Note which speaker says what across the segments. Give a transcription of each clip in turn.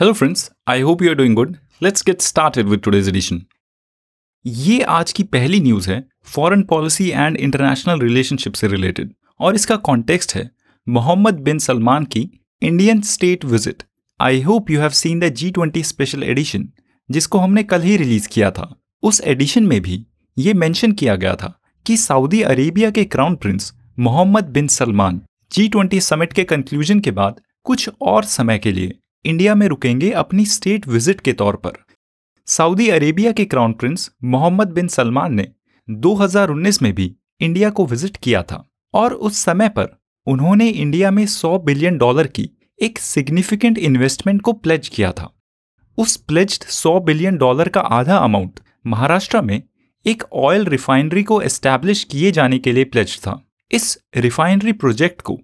Speaker 1: hello friends I hope you are doing good let's get started with today's edition ये आज की पहली news है foreign policy and international relationship से related और इसका कॉन्टेक्स्ट है मोहम्मद बिन सलमान की Indian state visit I hope you have seen the G twenty special edition जिसको हमने कल ही रिलीज किया था उस एडिशन में भी ये मेंशन किया गया था कि सऊदी अरेबिया के crown prince Mohammed bin Salman G twenty summit के कंक्लूजन के बाद कुछ और समय के लिए इंडिया में रुकेंगे अपनी स्टेट विजिट के तौर पर सऊदी अरेबिया के crown prince Mohammed bin Salman ने 2019 में भी इंडिया को विजिट किया था और उस समय पर उन्होंने इंडिया में 100 बिलियन डॉलर की एक सिग्निफिकेंट इन्वेस्टमेंट को प्लेज किया था उस प्लेज्ड 100 बिलियन डॉलर का आधा अमाउंट महाराष्ट्र में एक ऑयल रिफाइनरी को एस्टैब्लिश किए जाने के लिए प्लेज था इस रिफाइनरी प्रोजेक्ट को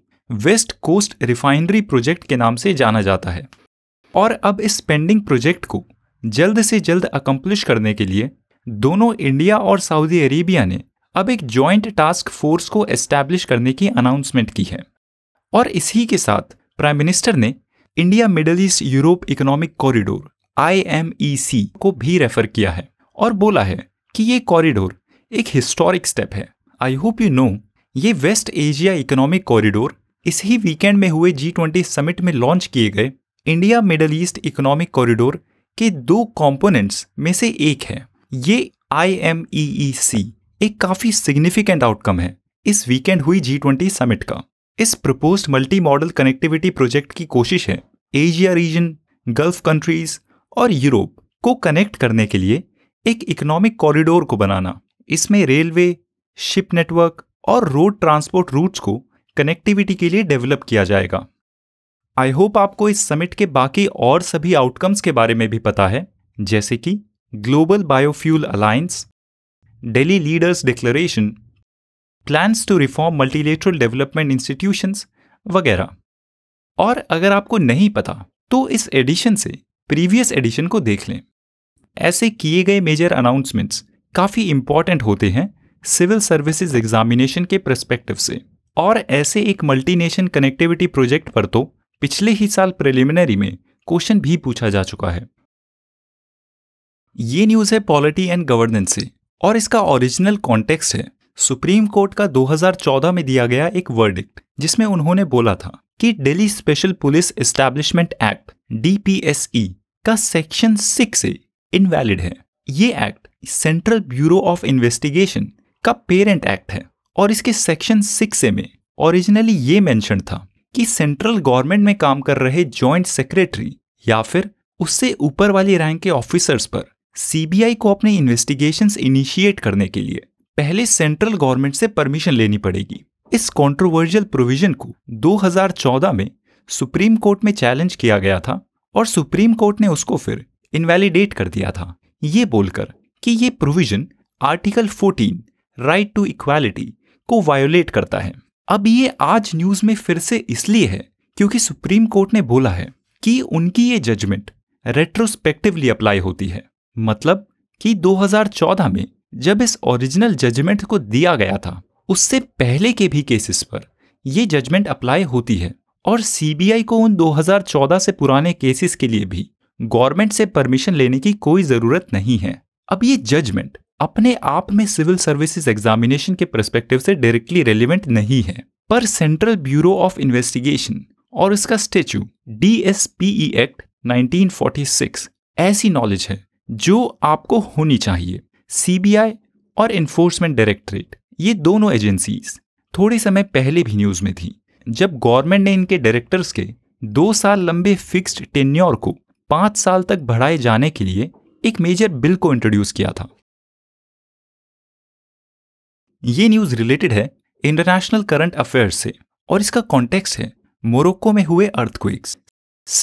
Speaker 1: वेस्ट कोस्ट रिफाइनरी प्रोजेक्ट के नाम से जाना जाता है और अब इस पेंडिंग प्रोजेक्ट को जल्द से जल्द अकम्पलिश करने के लिए दोनों इंडिया और सऊदी अरेबिया ने अब एक जॉइंट टास्क फोर्स को एस्टैब्लिश करने की अनाउंसमेंट की है और इसी के साथ प्राइम मिनिस्टर ने India middle east Europe economic corridor I को भी रेफर किया है और बोला है कि ये कॉरिडोर एक हिस्टोरिक स्टेप है आई होप यू नो ये वेस्ट एशिया इकोनॉमिक कॉरिडोर इसी वीकेंड में हुए जी ट्वेंटी समिट में लॉन्च किए गए India middle east economic corridor के दो कंपोनेंट्स में से एक है ये आई e e एक काफ़ी सिग्निफिकेंट आउटकम है इस वीकेंड हुई जी ट्वेंटी समिट का इस propose multi modal connectivity project की कोशिश है एशिया रीजन गल्फ कंट्रीज और यूरोप को कनेक्ट करने के लिए एक इकोनॉमिक कॉरिडोर को बनाना इसमें रेलवे शिप नेटवर्क और रोड ट्रांसपोर्ट रूट्स को कनेक्टिविटी के लिए डेवलप किया जाएगा आई होप आपको इस समिट के बाकी और सभी आउटकम्स के बारे में भी पता है जैसे कि global biofuel alliance Delhi leaders declaration plans to reform multilateral development institutions वगैरह और अगर आपको नहीं पता तो इस एडिशन से प्रीवियस एडिशन को देख लें ऐसे किए गए मेजर अनाउंसमेंट्स काफ़ी इंपॉर्टेंट होते हैं सिविल सर्विसेज एग्जामिनेशन के प्रस्पेक्टिव से और ऐसे एक मल्टीनेशन कनेक्टिविटी प्रोजेक्ट पर तो पिछले ही साल प्रिलिमिनरी में क्वेश्चन भी पूछा जा चुका है ये न्यूज़ है पॉलिटी एंड गवर्नेंस से और इसका ओरिजिनल कॉन्टेक्स्ट है सुप्रीम कोर्ट का 2014 में दिया गया एक वर्डिक्ट जिसमें उन्होंने बोला था कि Delhi special police establishment act D का सेक्शन सिक्स से इनवैलिड है ये act central bureau of investigation का पेरेंट एक्ट है और इसके सेक्शन सिक्स में ओरिजिनली ये मेंशन था कि सेंट्रल गवर्नमेंट में काम कर रहे जॉइंट सेक्रेटरी या फिर उससे ऊपर वाली रैंक के ऑफिसर्स पर सीबीआई को अपने इन्वेस्टिगेशन इनिशिएट करने के लिए पहले सेंट्रल गवर्नमेंट से परमिशन लेनी पड़ेगी इस कॉन्ट्रोवर्शियल प्रोविजन को 2014 में सुप्रीम कोर्ट में चैलेंज किया गया था और सुप्रीम कोर्ट ने उसको फिर इनवैलिडेट कर दिया था ये बोलकर कि ये provision article 14 right to equality को वायोलेट करता है अब ये आज न्यूज में फिर से इसलिए है क्योंकि सुप्रीम कोर्ट ने बोला है कि उनकी ये जजमेंट रेट्रोस्पेक्टिवली अप्लाई होती है मतलब कि 2014 में जब इस ओरिजिनल जजमेंट को दिया गया था उससे पहले के भी केसेस पर यह जजमेंट अप्लाई होती है और सीबीआई को उन 2014 से पुराने केसेस के लिए भी गवर्नमेंट से परमिशन लेने की कोई जरूरत नहीं है अब ये जजमेंट अपने आप में सिविल सर्विसेज एग्जामिनेशन के परस्पेक्टिव से डायरेक्टली रेलिवेंट नहीं है पर सेंट्रल ब्यूरो ऑफ इन्वेस्टिगेशन और इसका स्टेच्यू डी एक्ट 1946 ऐसी नॉलेज है जो आपको होनी चाहिए सीबीआई और इन्फोर्समेंट डायरेक्टरेट ये दोनों एजेंसीज थोड़े समय पहले भी न्यूज में थी जब गवर्नमेंट ने इनके डायरेक्टर्स के दो साल लंबे फिक्स्ड टेन्योर को पांच साल तक बढ़ाए जाने के लिए एक मेजर बिल को इंट्रोड्यूस किया था ये न्यूज रिलेटेड है इंटरनेशनल करंट अफेयर्स से और इसका कॉन्टेक्स्ट है मोरक्को में हुए अर्थक्वेक्स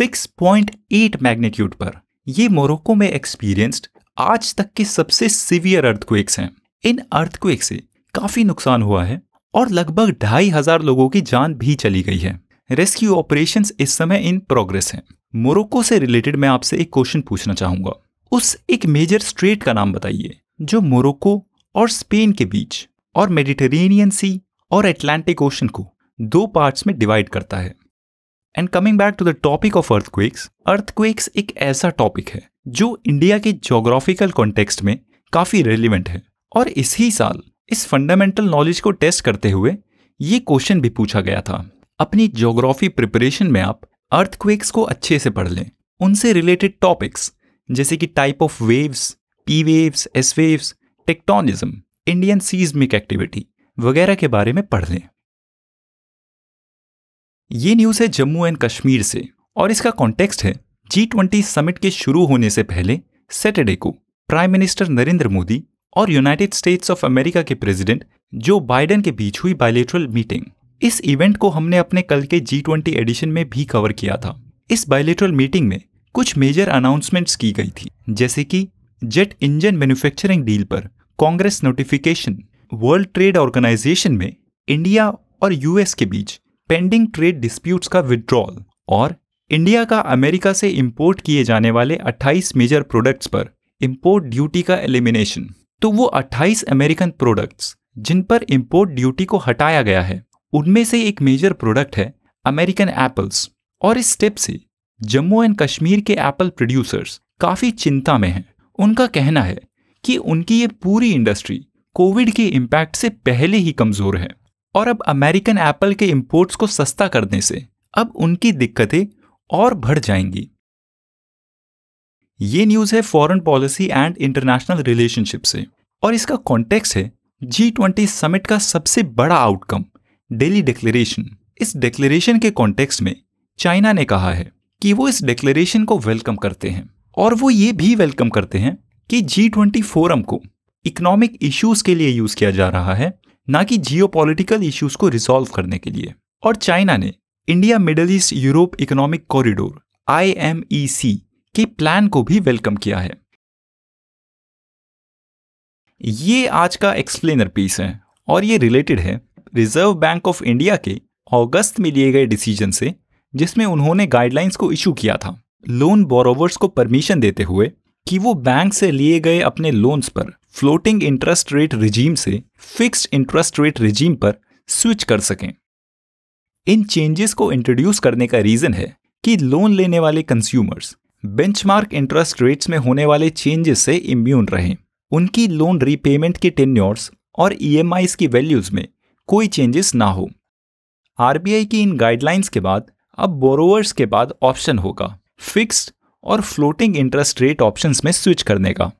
Speaker 1: 6.8 मैग्नीट्यूड पर ये मोरक्को में एक्सपीरियंस्ड आज तक के सबसे सीवियर अर्थक्वेक्स हैं इन अर्थक्वेक से काफी नुकसान हुआ है और लगभग ढाई हजार लोगों की जान भी चली गई है रेस्क्यू ऑपरेशन इस समय इन प्रोग्रेस हैं मोरक्को से रिलेटेड मैं आपसे एक क्वेश्चन पूछना चाहूंगा उस एक मेजर स्ट्रेट का नाम बताइए जो मोरक्को और स्पेन के बीच और मेडिटेरेनियन सी और एटलांटिक ओशन को दो पार्ट्स में डिवाइड करता है and coming back to the topic of earthquakes earthquakes एक ऐसा टॉपिक है जो इंडिया के जोग्राफिकल कॉन्टेक्स्ट में काफ़ी रेलिवेंट है और इसी साल इस फंडामेंटल नॉलेज को टेस्ट करते हुए ये क्वेश्चन भी पूछा गया था अपनी जोग्राफी प्रिपरेशन में आप अर्थक्वेक्स को अच्छे से पढ़ लें उनसे रिलेटेड टॉपिक्स जैसे कि type of waves P waves S waves tectonism Indian seismic activity वगैरह के बारे में पढ़ लें ये न्यूज़ है जम्मू एंड कश्मीर से और इसका कॉन्टेक्स्ट है जी ट्वेंटी समिट के शुरू होने से पहले सैटरडे को प्राइम मिनिस्टर नरेंद्र मोदी और यूनाइटेड स्टेट्स ऑफ अमेरिका के प्रेसिडेंट जो बाइडेन के बीच हुई बायलेटरल मीटिंग इस इवेंट को हमने अपने कल के जी ट्वेंटी एडिशन में भी कवर किया था इस बायलेटरल मीटिंग में कुछ मेजर अनाउंसमेंट्स की गई थी जैसे कि जेट इंजन मैन्युफैक्चरिंग डील पर Congress notification world trade organisation में इंडिया और यूएस के बीच पेंडिंग ट्रेड डिस्प्यूट्स का विड्रॉल और इंडिया का अमेरिका से इंपोर्ट किए जाने वाले 28 मेजर प्रोडक्ट्स पर इंपोर्ट ड्यूटी का एलिमिनेशन तो वो 28 अमेरिकन प्रोडक्ट्स जिन पर इंपोर्ट ड्यूटी को हटाया गया है उनमें से एक मेजर प्रोडक्ट है अमेरिकन एप्पल्स और इस स्टेप से जम्मू एंड कश्मीर के एप्पल प्रोड्यूसर्स काफ़ी चिंता में हैं उनका कहना है कि उनकी ये पूरी इंडस्ट्री कोविड के इम्पैक्ट से पहले ही कमज़ोर है और अब अमेरिकन एप्पल के इम्पोर्ट्स को सस्ता करने से अब उनकी दिक्कतें और बढ़ जाएंगी ये न्यूज़ है foreign policy and international relationship से और इसका कॉन्टेक्स्ट है जी ट्वेंटी समिट का सबसे बड़ा आउटकम डेली डिक्लेरेशन इस डिक्लेरेशन के कॉन्टेक्स्ट में चाइना ने कहा है कि वो इस डिक्लेरेशन को वेलकम करते हैं और वो ये भी वेलकम करते हैं कि जी ट्वेंटी फोरम को इकोनॉमिक इश्यूज के लिए यूज किया जा रहा है ना कि जियो पोलिटिकल इश्यूज को रिसॉल्व करने के लिए और चाइना ने India middle east Europe economic corridor आई के प्लान को भी वेलकम किया है ये आज का एक्सप्लेनर पीस है और ये रिलेटेड है रिजर्व बैंक ऑफ इंडिया के अगस्त में लिए गए डिसीजन से जिसमें उन्होंने गाइडलाइंस को इशू किया था लोन बोरोवर्स को परमिशन देते हुए कि वो बैंक से लिए गए अपने लोन्स पर फ्लोटिंग इंटरेस्ट रेट रिजीम से फिक्स्ड इंटरेस्ट रेट रिजीम पर स्विच कर सकें इन चेंजेस को इंट्रोड्यूस करने का रीज़न है कि लोन लेने वाले कंज्यूमर्स बेंचमार्क इंटरेस्ट रेट्स में होने वाले चेंजेस से इम्यून रहें उनकी लोन रीपेमेंट के टेन्योर्स और ई e की वैल्यूज़ में कोई चेंजेस ना हो आरबीआई की इन गाइडलाइंस के बाद अब बोरोवर्स के बाद ऑप्शन होगा फिक्स्ड और फ्लोटिंग इंटरेस्ट रेट ऑप्शंस में स्विच करने का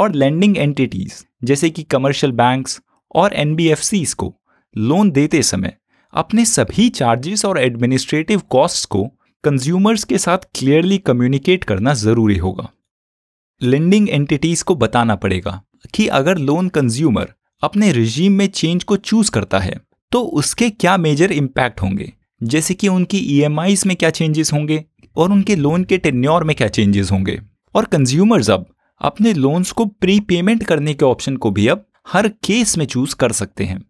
Speaker 1: और लैंडिंग एंटिटीज जैसे कि कमर्शियल बैंक्स और एन को लोन देते समय अपने सभी चार्जेस और एडमिनिस्ट्रेटिव कॉस्ट्स को कंज्यूमर्स के साथ क्लियरली कम्युनिकेट करना ज़रूरी होगा लेंडिंग एंटिटीज़ को बताना पड़ेगा कि अगर लोन कंज्यूमर अपने रिजीम में चेंज को चूज़ करता है तो उसके क्या मेजर इम्पैक्ट होंगे जैसे कि उनकी ई e में क्या चेंजेस होंगे और उनके लोन के टेन्योर में क्या चेंजेस होंगे और कंज्यूमर्स अब अपने लोन्स को प्री पेमेंट करने के ऑप्शन को भी अब हर केस में चूज कर सकते हैं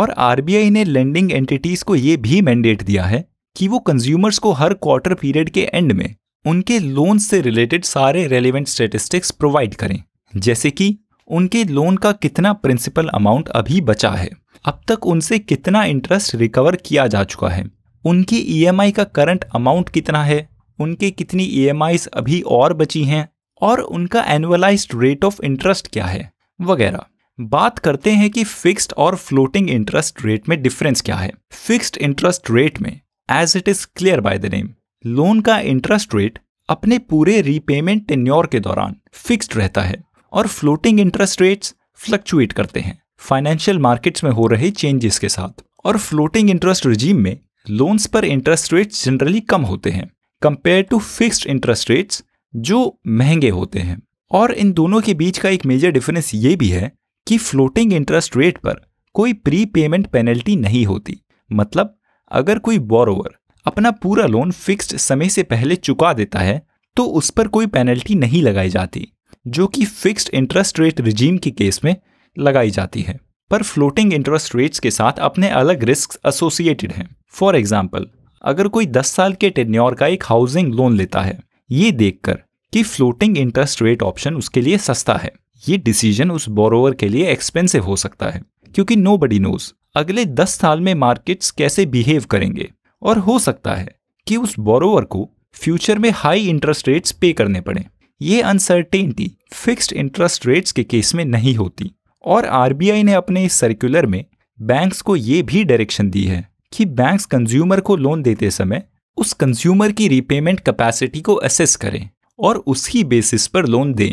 Speaker 1: और आरबीआई ने लेंडिंग एंटिटीज को यह भी मैंडेट दिया है कि वो कंज्यूमर्स को हर क्वार्टर पीरियड के एंड में उनके लोन से रिलेटेड सारे रेलिवेंट स्टेटिस्टिक्स प्रोवाइड करें जैसे कि उनके लोन का कितना प्रिंसिपल अमाउंट अभी बचा है अब तक उनसे कितना इंटरेस्ट रिकवर किया जा चुका है उनकी ईएमआई e का करंट अमाउंट कितना है उनके कितनी ई e अभी और बची हैं और उनका एनुअलाइज रेट ऑफ इंटरेस्ट क्या है वगैरह बात करते हैं कि फिक्स्ड और फ्लोटिंग इंटरेस्ट रेट में डिफरेंस क्या है फिक्स्ड इंटरेस्ट रेट में as it is clear by the name loan का इंटरेस्ट रेट अपने पूरे रीपेमेंट टेन्योर के दौरान फिक्स्ड रहता है और फ्लोटिंग इंटरेस्ट रेट्स फ्लक्चुएट करते हैं फाइनेंशियल मार्केट्स में हो रहे चेंजेस के साथ और फ्लोटिंग इंटरेस्ट रिजीम में लोन्स पर इंटरेस्ट रेट्स जनरली कम होते हैं compare to fixed interest rates जो महंगे होते हैं और इन दोनों के बीच का एक मेजर डिफरेंस ये भी है कि फ्लोटिंग इंटरेस्ट रेट पर कोई प्री पेमेंट पेनल्टी नहीं होती मतलब अगर कोई बोरोवर अपना पूरा लोन फिक्स्ड समय से पहले चुका देता है तो उस पर कोई पेनल्टी नहीं लगाई जाती जो कि फिक्स्ड इंटरेस्ट रेट रिजीम के केस में लगाई जाती है पर फ्लोटिंग इंटरेस्ट रेट्स के साथ अपने अलग रिस्क एसोसिएटेड हैं फॉर एग्जाम्पल अगर कोई 10 साल के टेन्योर का एक हाउसिंग लोन लेता है ये देखकर कि फ्लोटिंग इंटरेस्ट रेट ऑप्शन उसके लिए सस्ता है ये डिसीजन उस बोरोवर के लिए एक्सपेंसिव हो सकता है क्योंकि नो बडी नोज अगले 10 साल में मार्केट्स कैसे बिहेव करेंगे और हो सकता है कि उस बोरोवर को फ्यूचर में हाई इंटरेस्ट रेट्स पे करने पड़े ये अनसर्टेनिटी फिक्स्ड इंटरेस्ट रेट्स के केस में नहीं होती और आरबीआई ने अपने इस सर्कुलर में बैंक्स को ये भी डायरेक्शन दी है कि बैंक्स कंज्यूमर को लोन देते समय उस कंज्यूमर की रीपेमेंट कैपेसिटी को असेस करें और उसकी बेसिस पर लोन दें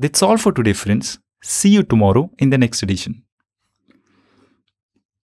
Speaker 1: that's all for today friends see you tomorrow in the next addition